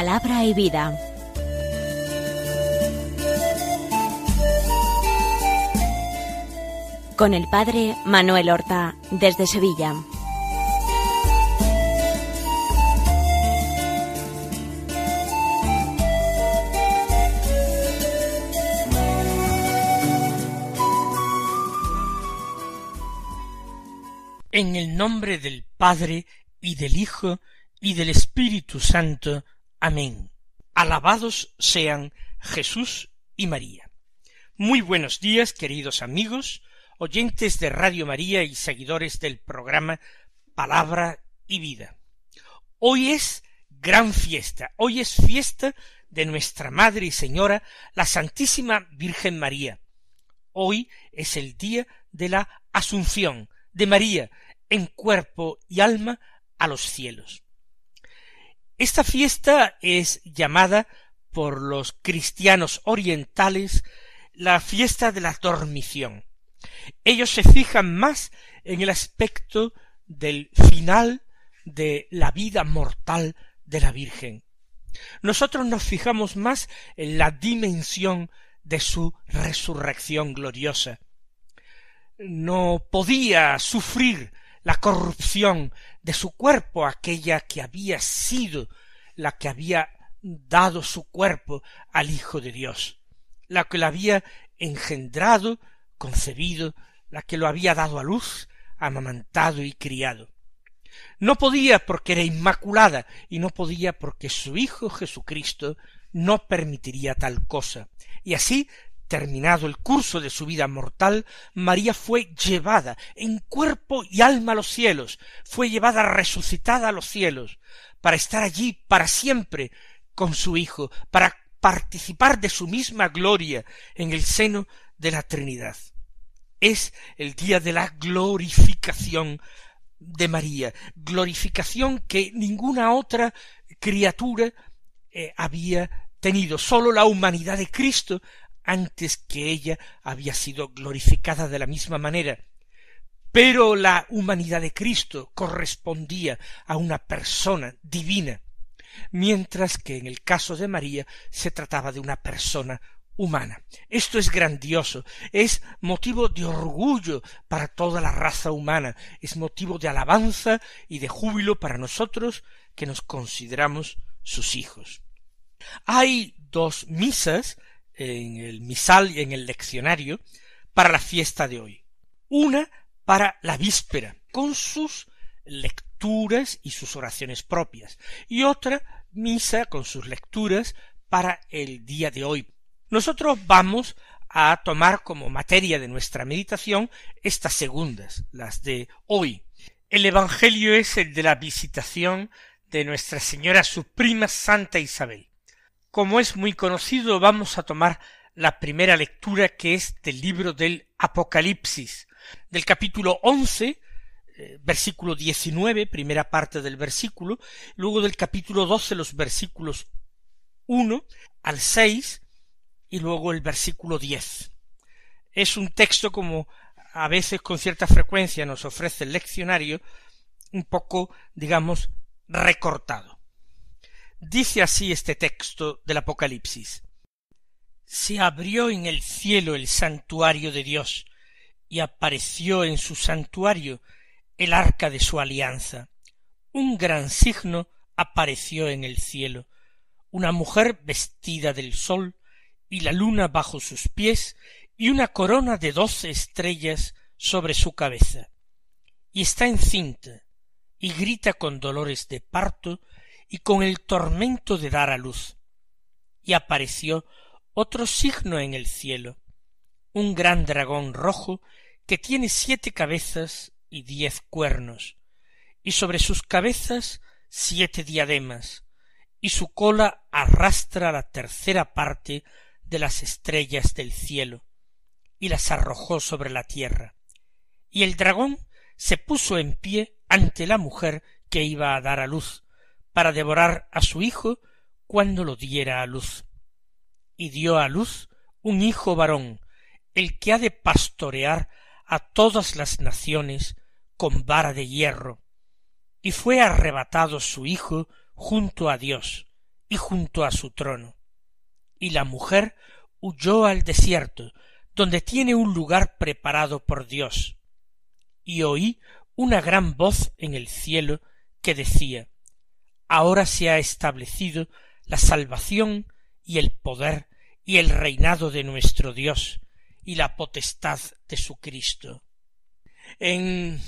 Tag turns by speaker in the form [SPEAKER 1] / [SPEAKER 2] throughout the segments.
[SPEAKER 1] Palabra y vida. Con el padre Manuel Horta, desde Sevilla. En el nombre del Padre y del Hijo y del Espíritu Santo. Amén. Alabados sean Jesús y María. Muy buenos días, queridos amigos, oyentes de Radio María y seguidores del programa Palabra y Vida. Hoy es gran fiesta, hoy es fiesta de nuestra Madre y Señora, la Santísima Virgen María. Hoy es el día de la Asunción de María en cuerpo y alma a los cielos. Esta fiesta es llamada por los cristianos orientales la fiesta de la dormición. Ellos se fijan más en el aspecto del final de la vida mortal de la Virgen. Nosotros nos fijamos más en la dimensión de su resurrección gloriosa. No podía sufrir la corrupción de su cuerpo, aquella que había sido la que había dado su cuerpo al Hijo de Dios, la que la había engendrado, concebido, la que lo había dado a luz, amamantado y criado. No podía porque era inmaculada y no podía porque su Hijo Jesucristo no permitiría tal cosa. Y así Terminado el curso de su vida mortal, María fue llevada en cuerpo y alma a los cielos, fue llevada resucitada a los cielos, para estar allí para siempre con su Hijo, para participar de su misma gloria en el seno de la Trinidad. Es el día de la glorificación de María, glorificación que ninguna otra criatura eh, había tenido, sólo la humanidad de Cristo antes que ella había sido glorificada de la misma manera, pero la humanidad de Cristo correspondía a una persona divina, mientras que en el caso de María se trataba de una persona humana. Esto es grandioso, es motivo de orgullo para toda la raza humana, es motivo de alabanza y de júbilo para nosotros que nos consideramos sus hijos. Hay dos misas en el misal y en el leccionario para la fiesta de hoy. Una para la víspera, con sus lecturas y sus oraciones propias, y otra misa con sus lecturas para el día de hoy. Nosotros vamos a tomar como materia de nuestra meditación estas segundas, las de hoy. El Evangelio es el de la visitación de Nuestra Señora, su prima Santa Isabel. Como es muy conocido, vamos a tomar la primera lectura que es del libro del Apocalipsis, del capítulo 11, eh, versículo 19, primera parte del versículo, luego del capítulo 12 los versículos 1 al 6 y luego el versículo 10. Es un texto como a veces con cierta frecuencia nos ofrece el leccionario, un poco, digamos, recortado. Dice así este texto del Apocalipsis. Se abrió en el cielo el santuario de Dios, y apareció en su santuario el arca de su alianza. Un gran signo apareció en el cielo, una mujer vestida del sol, y la luna bajo sus pies, y una corona de doce estrellas sobre su cabeza. Y está encinta, y grita con dolores de parto, y con el tormento de dar a luz. Y apareció otro signo en el cielo, un gran dragón rojo que tiene siete cabezas y diez cuernos, y sobre sus cabezas siete diademas, y su cola arrastra la tercera parte de las estrellas del cielo, y las arrojó sobre la tierra. Y el dragón se puso en pie ante la mujer que iba a dar a luz, para devorar a su hijo cuando lo diera a luz. Y dio a luz un hijo varón, el que ha de pastorear a todas las naciones con vara de hierro. Y fue arrebatado su hijo junto a Dios y junto a su trono. Y la mujer huyó al desierto, donde tiene un lugar preparado por Dios. Y oí una gran voz en el cielo que decía ahora se ha establecido la salvación y el poder y el reinado de nuestro Dios y la potestad de su Cristo. En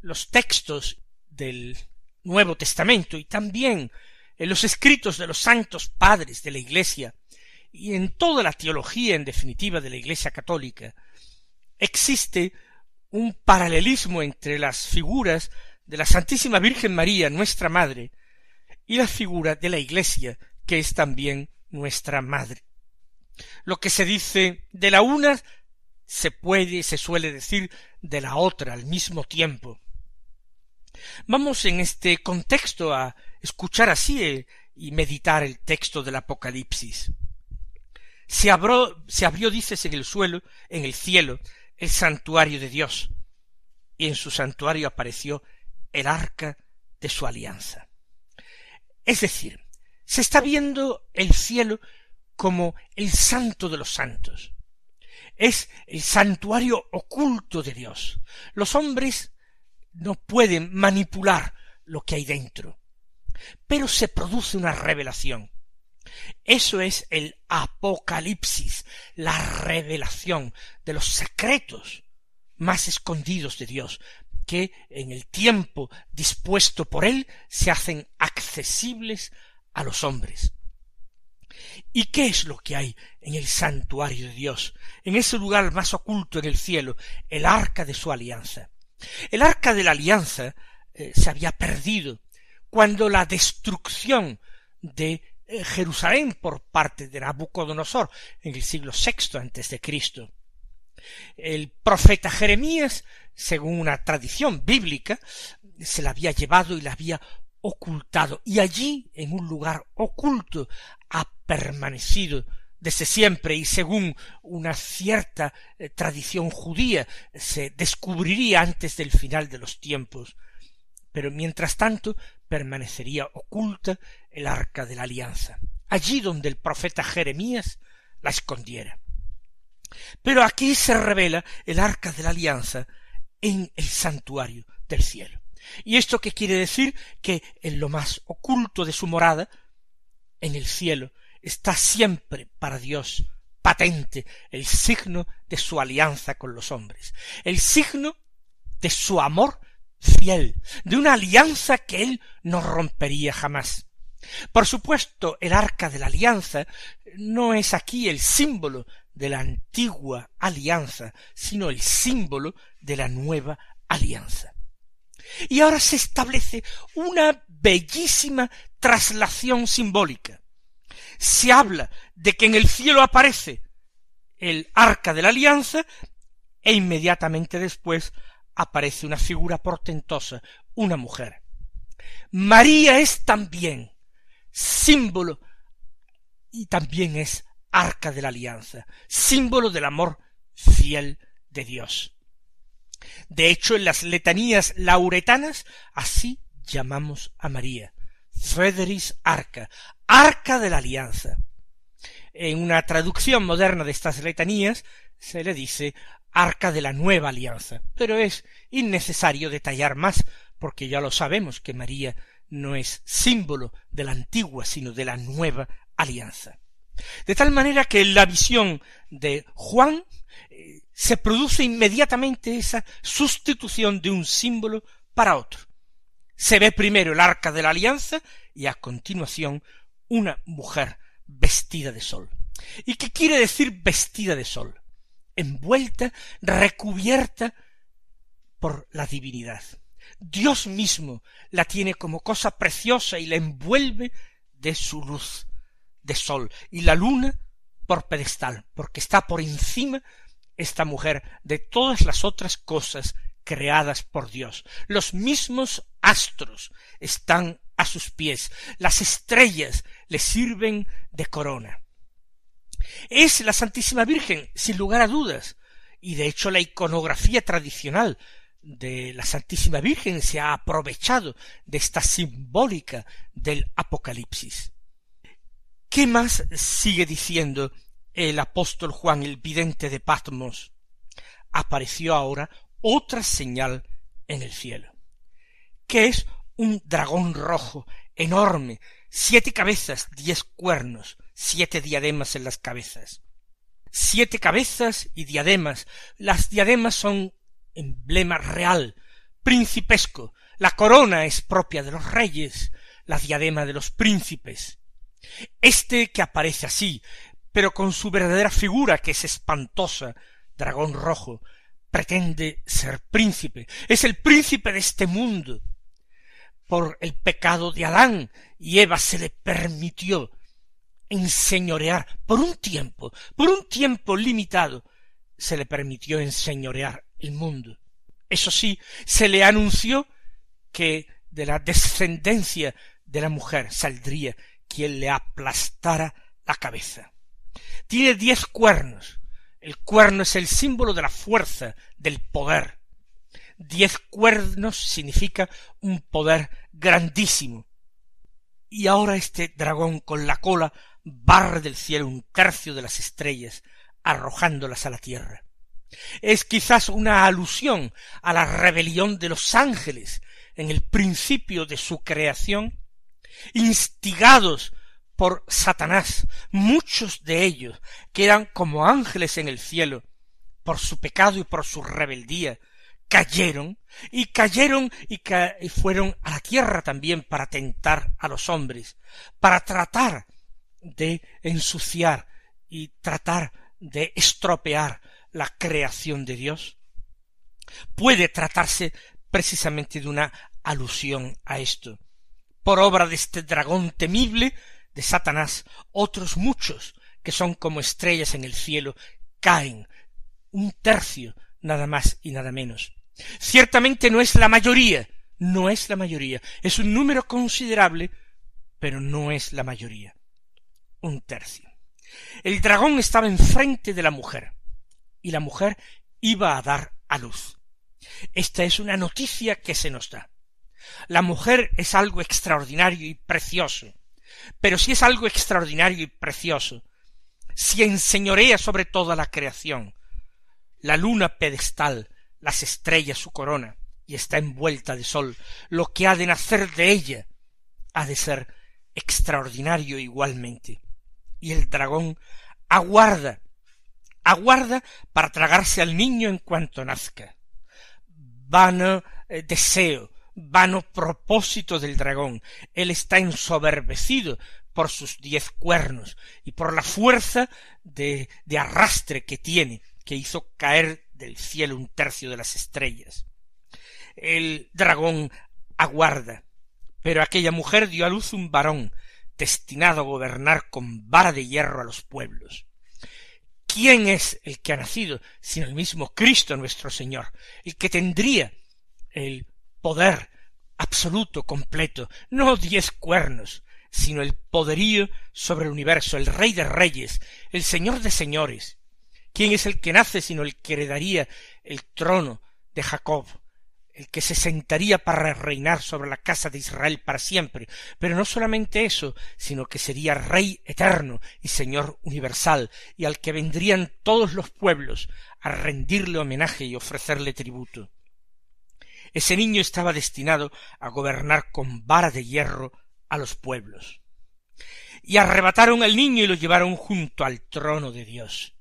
[SPEAKER 1] los textos del Nuevo Testamento y también en los escritos de los santos padres de la Iglesia y en toda la teología en definitiva de la Iglesia católica existe un paralelismo entre las figuras de la Santísima Virgen María, nuestra Madre, y la figura de la Iglesia, que es también nuestra madre. Lo que se dice de la una se puede y se suele decir de la otra al mismo tiempo. Vamos en este contexto a escuchar así eh, y meditar el texto del Apocalipsis. Se, se abrió, dices, en el suelo, en el cielo, el santuario de Dios, y en su santuario apareció el arca de su alianza. Es decir, se está viendo el cielo como el santo de los santos. Es el santuario oculto de Dios. Los hombres no pueden manipular lo que hay dentro. Pero se produce una revelación. Eso es el apocalipsis, la revelación de los secretos más escondidos de Dios, que en el tiempo dispuesto por él se hacen accesibles a los hombres. ¿Y qué es lo que hay en el santuario de Dios, en ese lugar más oculto en el cielo, el arca de su alianza? El arca de la alianza eh, se había perdido cuando la destrucción de eh, Jerusalén por parte de Nabucodonosor en el siglo VI antes de Cristo el profeta Jeremías, según una tradición bíblica, se la había llevado y la había ocultado, y allí, en un lugar oculto, ha permanecido desde siempre y según una cierta eh, tradición judía se descubriría antes del final de los tiempos. Pero mientras tanto permanecería oculta el arca de la alianza, allí donde el profeta Jeremías la escondiera. Pero aquí se revela el arca de la alianza en el santuario del cielo. ¿Y esto qué quiere decir? Que en lo más oculto de su morada, en el cielo, está siempre para Dios patente el signo de su alianza con los hombres, el signo de su amor fiel, de una alianza que él no rompería jamás. Por supuesto, el arca de la alianza no es aquí el símbolo de la antigua alianza, sino el símbolo de la nueva alianza. Y ahora se establece una bellísima traslación simbólica. Se habla de que en el cielo aparece el arca de la alianza e inmediatamente después aparece una figura portentosa, una mujer. María es también símbolo y también es arca de la alianza, símbolo del amor fiel de Dios. De hecho, en las letanías lauretanas así llamamos a María, Frederis Arca, Arca de la Alianza. En una traducción moderna de estas letanías se le dice Arca de la Nueva Alianza, pero es innecesario detallar más, porque ya lo sabemos que María no es símbolo de la antigua, sino de la nueva alianza. De tal manera que en la visión de Juan eh, se produce inmediatamente esa sustitución de un símbolo para otro. Se ve primero el arca de la alianza y a continuación una mujer vestida de sol. ¿Y qué quiere decir vestida de sol? Envuelta, recubierta por la divinidad. Dios mismo la tiene como cosa preciosa y la envuelve de su luz, de sol y la luna por pedestal, porque está por encima esta mujer de todas las otras cosas creadas por Dios. Los mismos astros están a sus pies, las estrellas le sirven de corona. Es la Santísima Virgen, sin lugar a dudas, y de hecho la iconografía tradicional de la Santísima Virgen se ha aprovechado de esta simbólica del Apocalipsis. ¿Qué más sigue diciendo el apóstol Juan, el vidente de Patmos? Apareció ahora otra señal en el cielo, que es un dragón rojo enorme, siete cabezas, diez cuernos, siete diademas en las cabezas. Siete cabezas y diademas. Las diademas son emblema real, principesco. La corona es propia de los reyes, la diadema de los príncipes. Este que aparece así, pero con su verdadera figura que es espantosa, dragón rojo, pretende ser príncipe, es el príncipe de este mundo. Por el pecado de Adán y Eva se le permitió enseñorear por un tiempo, por un tiempo limitado, se le permitió enseñorear el mundo. Eso sí, se le anunció que de la descendencia de la mujer saldría quien le aplastara la cabeza. Tiene diez cuernos. El cuerno es el símbolo de la fuerza, del poder. Diez cuernos significa un poder grandísimo. Y ahora este dragón con la cola barre del cielo un tercio de las estrellas, arrojándolas a la tierra. Es quizás una alusión a la rebelión de los ángeles en el principio de su creación instigados por Satanás, muchos de ellos, que eran como ángeles en el cielo, por su pecado y por su rebeldía, cayeron, y cayeron y, fueron a la tierra también para tentar a los hombres, para tratar de ensuciar y tratar de estropear la creación de Dios? Puede tratarse precisamente de una alusión a esto por obra de este dragón temible de Satanás, otros muchos que son como estrellas en el cielo caen un tercio nada más y nada menos. Ciertamente no es la mayoría, no es la mayoría, es un número considerable, pero no es la mayoría. Un tercio. El dragón estaba enfrente de la mujer, y la mujer iba a dar a luz. Esta es una noticia que se nos da. La mujer es algo extraordinario y precioso. Pero si es algo extraordinario y precioso, si enseñorea sobre toda la creación, la luna pedestal, las estrellas su corona, y está envuelta de sol, lo que ha de nacer de ella ha de ser extraordinario igualmente. Y el dragón aguarda, aguarda para tragarse al niño en cuanto nazca. Vano eh, deseo, vano propósito del dragón. Él está ensoberbecido por sus diez cuernos y por la fuerza de, arrastre que tiene, que hizo caer del cielo un tercio de las estrellas. El dragón aguarda, pero aquella mujer dio a luz un varón, destinado a gobernar con vara de hierro a los pueblos. ¿Quién es el que ha nacido, sino el mismo Cristo nuestro Señor, el que tendría el poder absoluto, completo, no diez cuernos, sino el poderío sobre el universo, el rey de reyes, el señor de señores. ¿Quién es el que nace sino el que heredaría el trono de Jacob, el que se sentaría para reinar sobre la casa de Israel para siempre? Pero no solamente eso, sino que sería rey eterno y señor universal, y al que vendrían todos los pueblos a rendirle homenaje y ofrecerle tributo. Ese niño estaba destinado a gobernar con vara de hierro a los pueblos. Y arrebataron al niño y lo llevaron junto al trono de Dios.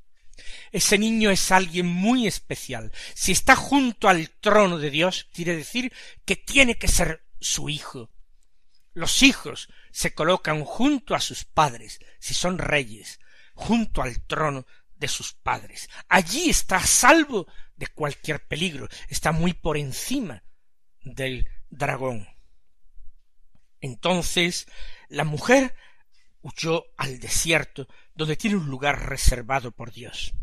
[SPEAKER 1] Ese niño es alguien muy especial. Si está junto al trono de Dios, quiere decir que tiene que ser su hijo. Los hijos se colocan junto a sus padres, si son reyes, junto al trono sus padres. Allí está a salvo de cualquier peligro, está muy por encima del dragón. Entonces la mujer huyó al desierto, donde tiene un lugar reservado por Dios.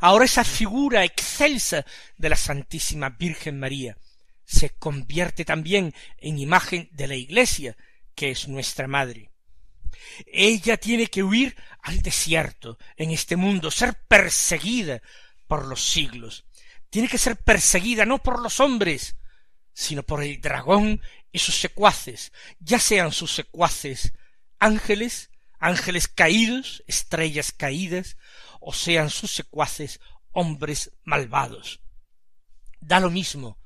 [SPEAKER 1] Ahora esa figura excelsa de la Santísima Virgen María se convierte también en imagen de la Iglesia, que es nuestra Madre. Ella tiene que huir al desierto, en este mundo, ser perseguida por los siglos. Tiene que ser perseguida no por los hombres, sino por el dragón y sus secuaces, ya sean sus secuaces ángeles, ángeles caídos, estrellas caídas, o sean sus secuaces hombres malvados. Da lo mismo.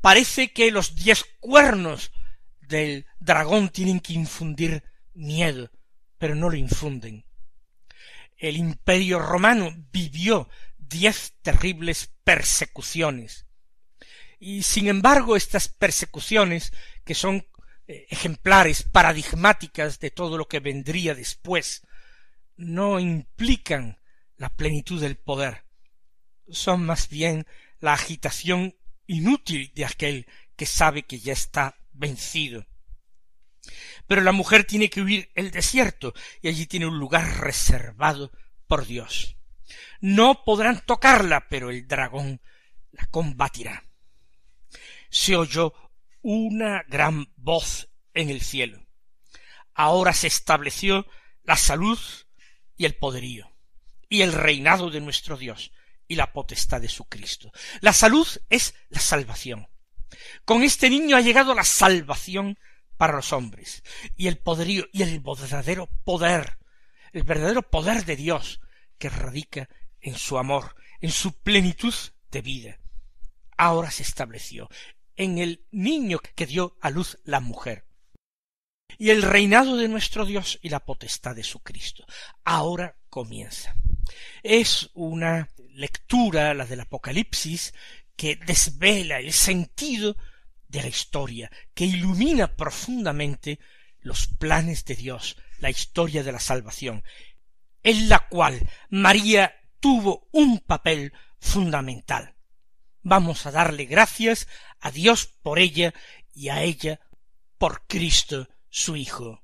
[SPEAKER 1] Parece que los diez cuernos del dragón tienen que infundir miedo, pero no lo infunden. El imperio romano vivió diez terribles persecuciones. Y sin embargo, estas persecuciones, que son eh, ejemplares paradigmáticas de todo lo que vendría después, no implican la plenitud del poder, son más bien la agitación inútil de aquel que sabe que ya está vencido. Pero la mujer tiene que huir el desierto, y allí tiene un lugar reservado por Dios. No podrán tocarla, pero el dragón la combatirá. Se oyó una gran voz en el cielo. Ahora se estableció la salud y el poderío, y el reinado de nuestro Dios, y la potestad de su Cristo. La salud es la salvación. Con este niño ha llegado la salvación para los hombres, y el poderío y el verdadero poder, el verdadero poder de Dios que radica en su amor, en su plenitud de vida. Ahora se estableció en el niño que dio a luz la mujer. Y el reinado de nuestro Dios y la potestad de su Cristo. Ahora comienza. Es una lectura, la del Apocalipsis, que desvela el sentido la historia, que ilumina profundamente los planes de Dios, la historia de la salvación, en la cual María tuvo un papel fundamental. Vamos a darle gracias a Dios por ella y a ella por Cristo su Hijo.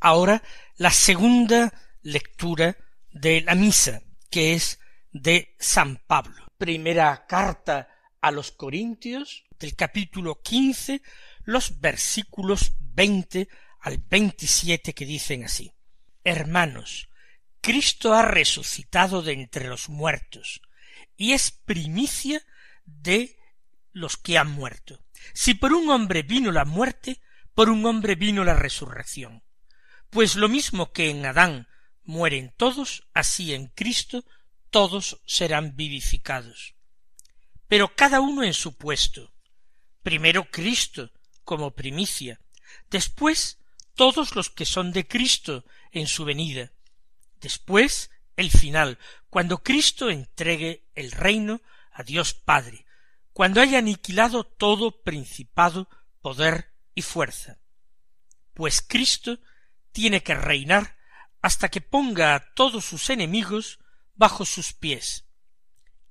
[SPEAKER 1] ahora la segunda lectura de la misa, que es de San Pablo. Primera carta a los Corintios del capítulo quince, los versículos veinte al veintisiete que dicen así. Hermanos, Cristo ha resucitado de entre los muertos y es primicia de los que han muerto. Si por un hombre vino la muerte, por un hombre vino la resurrección. Pues lo mismo que en Adán mueren todos, así en Cristo todos serán vivificados. Pero cada uno en su puesto. Primero Cristo, como primicia, después todos los que son de Cristo en su venida, después el final, cuando Cristo entregue el reino a Dios Padre, cuando haya aniquilado todo principado, poder y fuerza. Pues Cristo tiene que reinar hasta que ponga a todos sus enemigos bajo sus pies.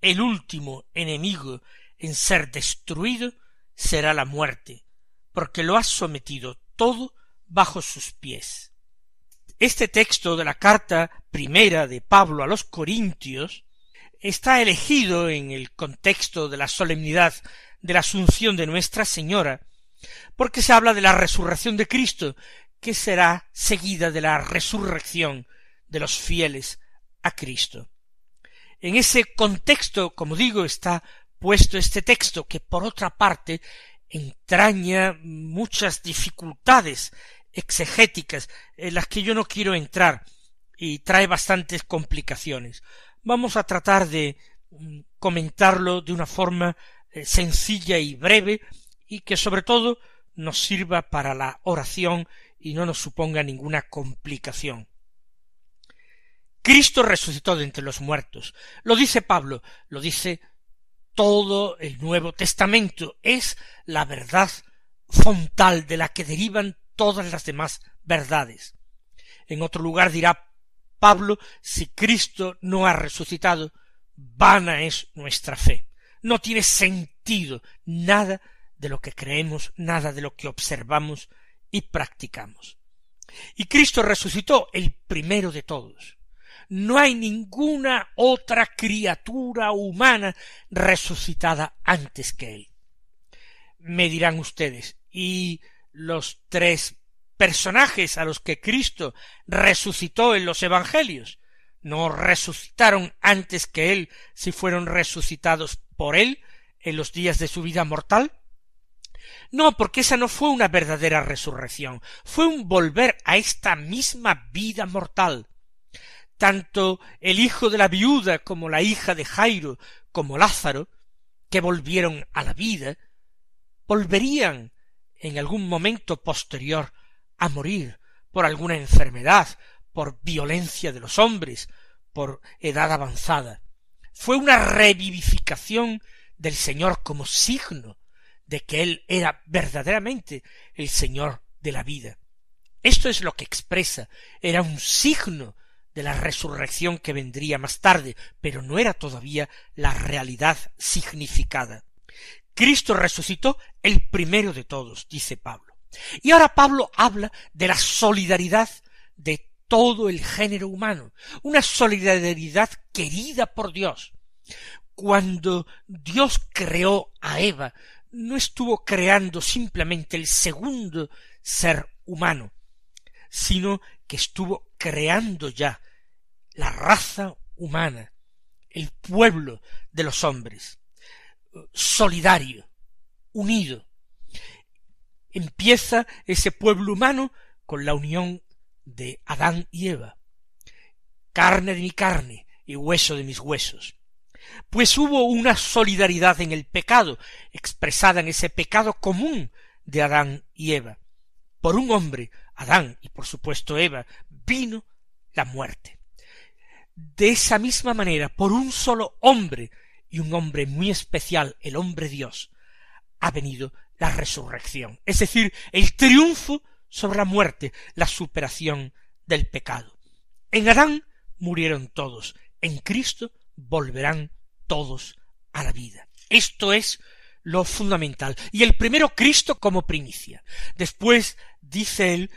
[SPEAKER 1] El último enemigo en ser destruido será la muerte, porque lo ha sometido todo bajo sus pies. Este texto de la carta primera de Pablo a los Corintios está elegido en el contexto de la solemnidad de la Asunción de Nuestra Señora porque se habla de la resurrección de Cristo, que será seguida de la resurrección de los fieles a Cristo. En ese contexto, como digo, está puesto este texto, que por otra parte entraña muchas dificultades exegéticas en las que yo no quiero entrar y trae bastantes complicaciones. Vamos a tratar de mm, comentarlo de una forma eh, sencilla y breve, y que sobre todo nos sirva para la oración y no nos suponga ninguna complicación. Cristo resucitó de entre los muertos. Lo dice Pablo, lo dice todo el Nuevo Testamento. Es la verdad frontal de la que derivan todas las demás verdades. En otro lugar dirá Pablo, si Cristo no ha resucitado, vana es nuestra fe. No tiene sentido nada de lo que creemos, nada de lo que observamos y practicamos. Y Cristo resucitó el primero de todos. No hay ninguna otra criatura humana resucitada antes que Él. Me dirán ustedes, ¿y los tres personajes a los que Cristo resucitó en los Evangelios? ¿No resucitaron antes que Él si fueron resucitados por Él en los días de su vida mortal? No, porque esa no fue una verdadera resurrección, fue un volver a esta misma vida mortal. Tanto el hijo de la viuda como la hija de Jairo, como Lázaro, que volvieron a la vida, volverían en algún momento posterior a morir por alguna enfermedad, por violencia de los hombres, por edad avanzada. Fue una revivificación del Señor como signo de que Él era verdaderamente el Señor de la vida. Esto es lo que expresa, era un signo de la resurrección que vendría más tarde, pero no era todavía la realidad significada. Cristo resucitó el primero de todos, dice Pablo. Y ahora Pablo habla de la solidaridad de todo el género humano, una solidaridad querida por Dios. Cuando Dios creó a Eva no estuvo creando simplemente el segundo ser humano, sino que estuvo creando ya la raza humana, el pueblo de los hombres, solidario, unido. Empieza ese pueblo humano con la unión de Adán y Eva, carne de mi carne y hueso de mis huesos pues hubo una solidaridad en el pecado, expresada en ese pecado común de Adán y Eva. Por un hombre, Adán y por supuesto Eva, vino la muerte. De esa misma manera, por un solo hombre, y un hombre muy especial, el hombre Dios, ha venido la resurrección, es decir, el triunfo sobre la muerte, la superación del pecado. En Adán murieron todos, en Cristo volverán todos a la vida. Esto es lo fundamental. Y el primero Cristo como primicia. Después, dice él,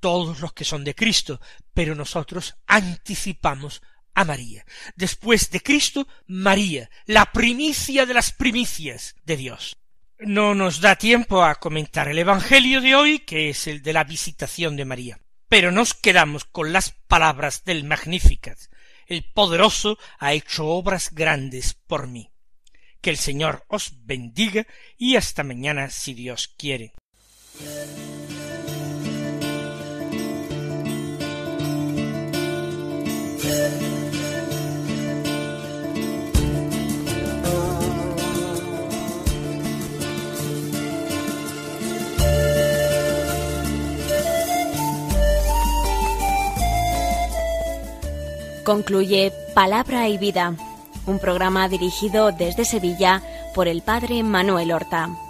[SPEAKER 1] todos los que son de Cristo, pero nosotros anticipamos a María. Después de Cristo, María, la primicia de las primicias de Dios. No nos da tiempo a comentar el Evangelio de hoy, que es el de la visitación de María, pero nos quedamos con las palabras del Magnificat, el poderoso ha hecho obras grandes por mí. Que el Señor os bendiga y hasta mañana si Dios quiere. Concluye Palabra y Vida, un programa dirigido desde Sevilla por el padre Manuel Horta.